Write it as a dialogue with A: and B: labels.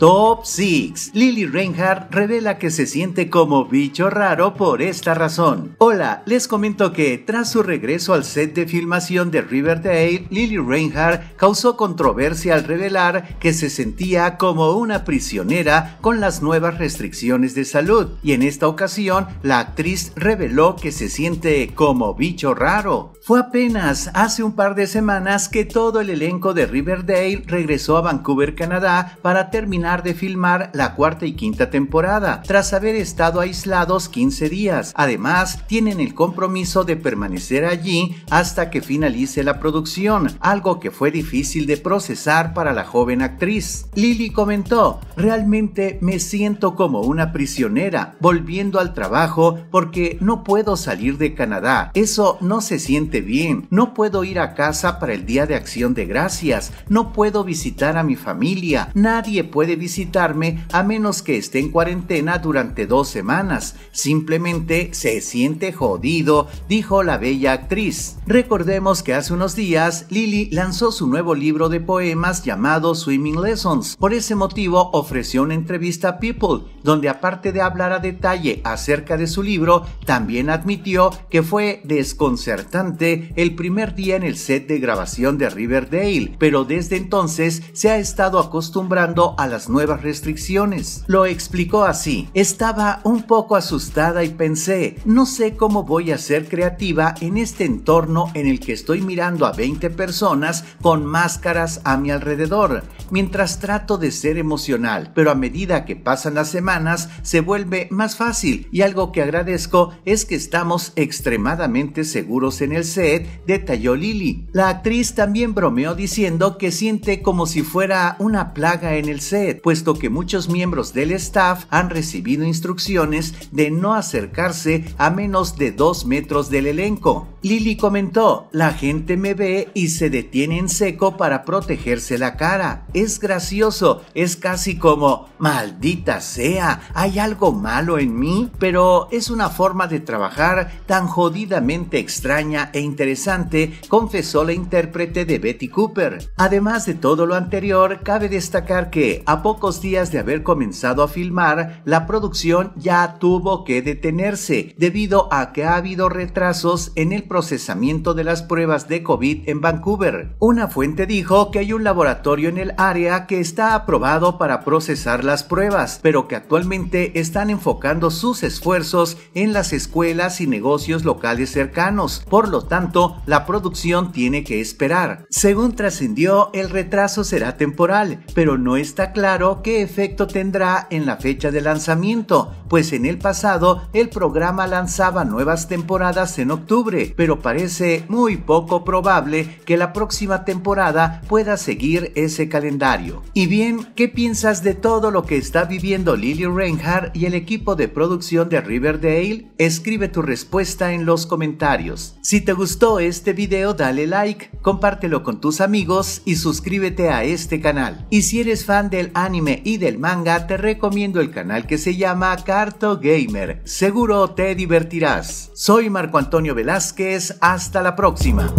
A: Top 6. Lily Reinhardt revela que se siente como bicho raro por esta razón. Hola, les comento que tras su regreso al set de filmación de Riverdale, Lily Reinhardt causó controversia al revelar que se sentía como una prisionera con las nuevas restricciones de salud. Y en esta ocasión, la actriz reveló que se siente como bicho raro. Fue apenas hace un par de semanas que todo el elenco de Riverdale regresó a Vancouver, Canadá, para terminar de filmar la cuarta y quinta temporada, tras haber estado aislados 15 días. Además, tienen el compromiso de permanecer allí hasta que finalice la producción, algo que fue difícil de procesar para la joven actriz. Lily comentó, realmente me siento como una prisionera, volviendo al trabajo porque no puedo salir de Canadá, eso no se siente bien, no puedo ir a casa para el Día de Acción de Gracias, no puedo visitar a mi familia, nadie puede visitarme a menos que esté en cuarentena durante dos semanas. Simplemente se siente jodido, dijo la bella actriz. Recordemos que hace unos días Lily lanzó su nuevo libro de poemas llamado Swimming Lessons. Por ese motivo ofreció una entrevista a People, donde aparte de hablar a detalle acerca de su libro, también admitió que fue desconcertante el primer día en el set de grabación de Riverdale, pero desde entonces se ha estado acostumbrando a las nuevas restricciones. Lo explicó así, estaba un poco asustada y pensé, no sé cómo voy a ser creativa en este entorno en el que estoy mirando a 20 personas con máscaras a mi alrededor, mientras trato de ser emocional, pero a medida que pasan las semanas se vuelve más fácil y algo que agradezco es que estamos extremadamente seguros en el set, detalló Lily. La actriz también bromeó diciendo que siente como si fuera una plaga en el set puesto que muchos miembros del staff han recibido instrucciones de no acercarse a menos de dos metros del elenco. Lily comentó, la gente me ve y se detiene en seco para protegerse la cara. Es gracioso, es casi como, maldita sea, hay algo malo en mí, pero es una forma de trabajar tan jodidamente extraña e interesante, confesó la intérprete de Betty Cooper. Además de todo lo anterior, cabe destacar que, a pocos días de haber comenzado a filmar, la producción ya tuvo que detenerse debido a que ha habido retrasos en el procesamiento de las pruebas de COVID en Vancouver. Una fuente dijo que hay un laboratorio en el área que está aprobado para procesar las pruebas, pero que actualmente están enfocando sus esfuerzos en las escuelas y negocios locales cercanos. Por lo tanto, la producción tiene que esperar. Según trascendió, el retraso será temporal, pero no está claro qué efecto tendrá en la fecha de lanzamiento, pues en el pasado el programa lanzaba nuevas temporadas en octubre, pero parece muy poco probable que la próxima temporada pueda seguir ese calendario. Y bien, ¿qué piensas de todo lo que está viviendo Lily Reinhardt y el equipo de producción de Riverdale? Escribe tu respuesta en los comentarios. Si te gustó este video, dale like, compártelo con tus amigos y suscríbete a este canal. Y si eres fan del anime y del manga, te recomiendo el canal que se llama Carto Gamer. Seguro te divertirás. Soy Marco Antonio Velázquez, hasta la próxima.